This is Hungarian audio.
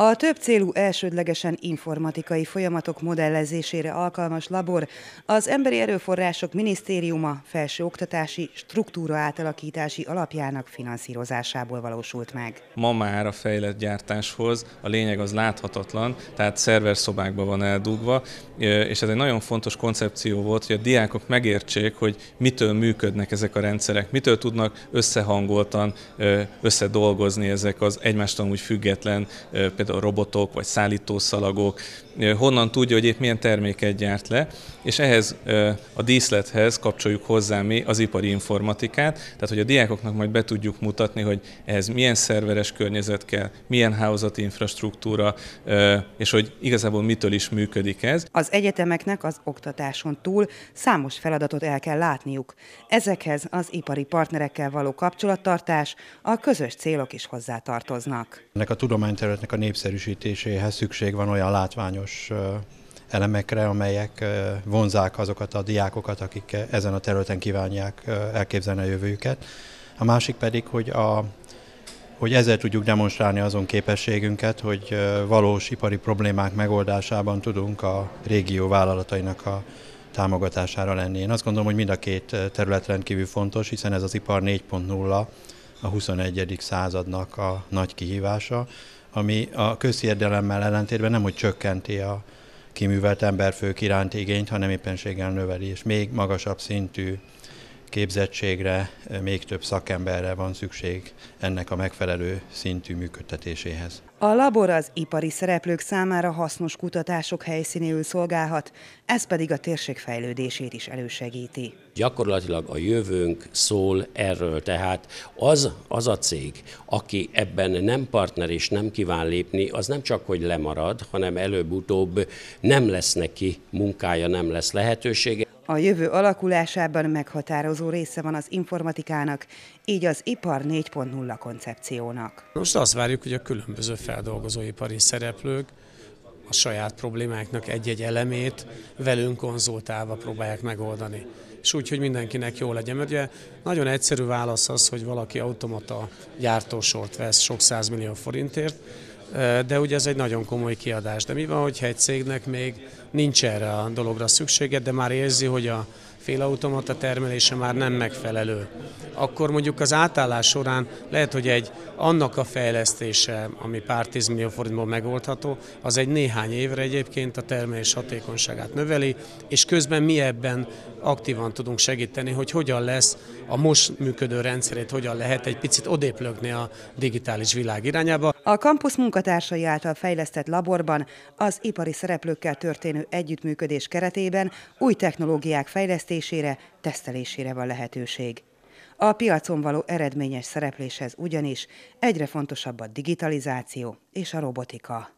A több célú elsődlegesen informatikai folyamatok modellezésére alkalmas labor az Emberi Erőforrások Minisztériuma felsőoktatási struktúra átalakítási alapjának finanszírozásából valósult meg. Ma már a fejlett gyártáshoz a lényeg az láthatatlan, tehát szerverszobákban van eldugva, és ez egy nagyon fontos koncepció volt, hogy a diákok megértsék, hogy mitől működnek ezek a rendszerek, mitől tudnak összehangoltan összedolgozni ezek az egymástól úgy független, például például robotok vagy szállítószalagok, honnan tudja, hogy épp milyen terméket gyárt le, és ehhez a díszlethez kapcsoljuk hozzá mi az ipari informatikát, tehát hogy a diákoknak majd be tudjuk mutatni, hogy ehhez milyen szerveres környezet kell, milyen hálózati infrastruktúra, és hogy igazából mitől is működik ez. Az egyetemeknek az oktatáson túl számos feladatot el kell látniuk. Ezekhez az ipari partnerekkel való kapcsolattartás, a közös célok is hozzátartoznak. Ennek a tudományterületnek a nép népszerűsítéséhez szükség van olyan látványos elemekre, amelyek vonzák azokat a diákokat, akik ezen a területen kívánják elképzelni a jövőjüket. A másik pedig, hogy, a, hogy ezzel tudjuk demonstrálni azon képességünket, hogy valós ipari problémák megoldásában tudunk a régió vállalatainak a támogatására lenni. Én azt gondolom, hogy mind a két terület rendkívül fontos, hiszen ez az ipar 4.0 a 21. századnak a nagy kihívása, ami a közérdelemmel ellentétben nem hogy csökkenti a kiművelt emberfők iránti igényt, hanem éppenséggel növeli, és még magasabb szintű képzettségre, még több szakemberre van szükség ennek a megfelelő szintű működtetéséhez. A labor az ipari szereplők számára hasznos kutatások helyszínéül szolgálhat, ez pedig a térség fejlődését is elősegíti. Gyakorlatilag a jövőnk szól erről, tehát az, az a cég, aki ebben nem partner és nem kíván lépni, az nem csak, hogy lemarad, hanem előbb-utóbb nem lesz neki munkája, nem lesz lehetősége. A jövő alakulásában meghatározó része van az informatikának, így az ipar 4.0 koncepciónak. Most azt várjuk, hogy a különböző feldolgozóipari szereplők a saját problémáknak egy-egy elemét velünk konzultálva próbálják megoldani. És úgy, hogy mindenkinek jó legyen. Mert ugye nagyon egyszerű válasz az, hogy valaki automata gyártósort vesz sok százmillió forintért, de ugye ez egy nagyon komoly kiadás. De mi van, hogyha egy cégnek még nincs erre a dologra szüksége, de már érzi, hogy a félautomata termelése már nem megfelelő. Akkor mondjuk az átállás során lehet, hogy egy annak a fejlesztése, ami pár tízmillió forintból megoldható, az egy néhány évre egyébként a termelés hatékonyságát növeli, és közben mi ebben aktívan tudunk segíteni, hogy hogyan lesz a most működő rendszerét, hogyan lehet egy picit odéplökni a digitális világ irányába. A kampusz munkatársai által fejlesztett laborban az ipari szereplőkkel történő együttműködés keretében új technológiák fejlesztése fejlesztésére, tesztelésére van lehetőség. A piacon való eredményes szerepléshez ugyanis egyre fontosabb a digitalizáció és a robotika.